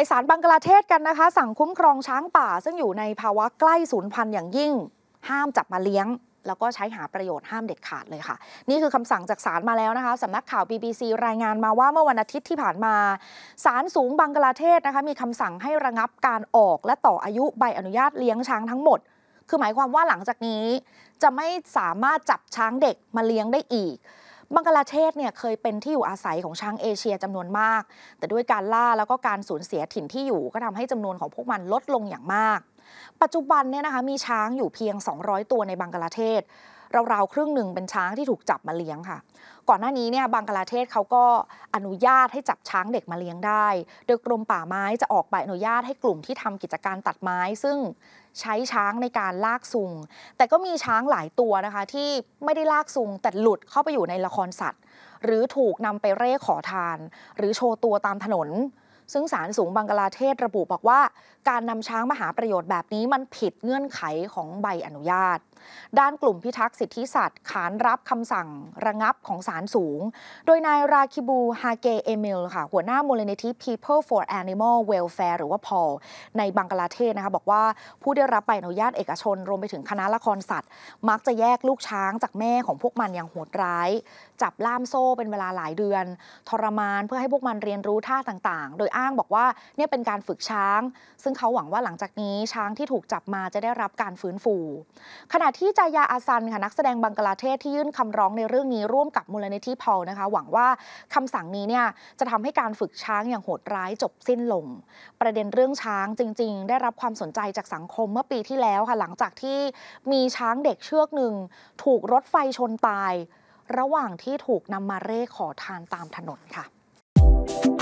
ไปศาลบังกลาเทศกันนะคะ สั่งคุ้มครองช้างป่าซึ่งอยู่ในภาวะใกล้สูญพันธุ์อย่างยิ่ง ห้ามจับมาเลี้ยง แล้วก็ใช้หาประโยชน์ห้ามเด็ดขาดเลยค่ะ นี่คือคำสั่งจากศาลมาแล้วนะคะสำนักข่าว BBC รายงานมาว่าเมื่อวันอาทิตย์ที่ผ่านมาศาลสูงบังกลาเทศนะคะมีคำสั่งให้ระงับการออก และต่ออายุใบอนุญาตเลี้ยงช้างทั้งหมด คือหมายความว่าหลังจากนี้จะไม่สามารถจับช้างเด็กมาเลี้ยงได้อีกบังกลาเทศเนี่ยเคยเป็นที่อยู่อาศัยของช้างเอเชียจำนวนมาก แต่ด้วยการล่าแล้วก็การสูญเสียถิ่นที่อยู่ก็ทำให้จำนวนของพวกมันลดลงอย่างมากปัจจุบันเนี่ยนะคะมีช้างอยู่เพียง 200 ตัวในบังกลาเทศราวๆครึ่งหนึ่งเป็นช้างที่ถูกจับมาเลี้ยงค่ะ ก่อนหน้านี้เนี่ยบังกลาเทศเขาก็อนุญาตให้จับช้างเด็กมาเลี้ยงได้ โดยกรมป่าไม้จะออกใบอนุญาตให้กลุ่มที่ทำกิจการตัดไม้ ซึ่งใช้ช้างในการลากซุง แต่ก็มีช้างหลายตัวนะคะที่ไม่ได้ลากซุงแต่หลุดเข้าไปอยู่ในละครสัตว์ หรือถูกนำไปเร่ขอทาน หรือโชว์ตัวตามถนนซึ่งศาลสูงบังกลาเทศระบุบอกว่าการนำช้างมาหาประโยชน์แบบนี้มันผิดเงื่อนไขของใบอนุญาต ด้านกลุ่มพิทักษ์สิทธิสัตว์ขานรับคำสั่งระงับของศาลสูง โดยนายราคิบูฮาเกเอมิลค่ะหัวหน้ามูลนิธิ People for Animal Welfare หรือว่าพอในบังกลาเทศนะคะบอกว่าผู้ได้รับใบอนุญาตเอกชนรวมไปถึงคณะละครสัตว์ มักจะแยกลูกช้างจากแม่ของพวกมันอย่างโหดร้าย จับล่ามโซ่เป็นเวลาหลายเดือน ทรมานเพื่อให้พวกมันเรียนรู้ท่าต่างๆ โดยอ้างบอกว่าเนี่ยเป็นการฝึกช้าง ซึ่งเขาหวังว่าหลังจากนี้ช้างที่ถูกจับมาจะได้รับการฟื้นฟู ขณะที่จายาอาซันค่ะนักแสดงบังกลาเทศที่ยื่นคำร้องในเรื่องนี้ร่วมกับมูลนิธิพอลนะคะหวังว่าคำสั่งนี้เนี่ยจะทำให้การฝึกช้างอย่างโหดร้ายจบสิ้นลงประเด็นเรื่องช้างจริง ๆ ได้รับความสนใจจากสังคมเมื่อปีที่แล้วค่ะหลังจากที่มีช้างเด็กเชือกหนึ่งถูกรถไฟชนตาย ระหว่างที่ถูกนำมาเร่ขอทานตามถนนค่ะ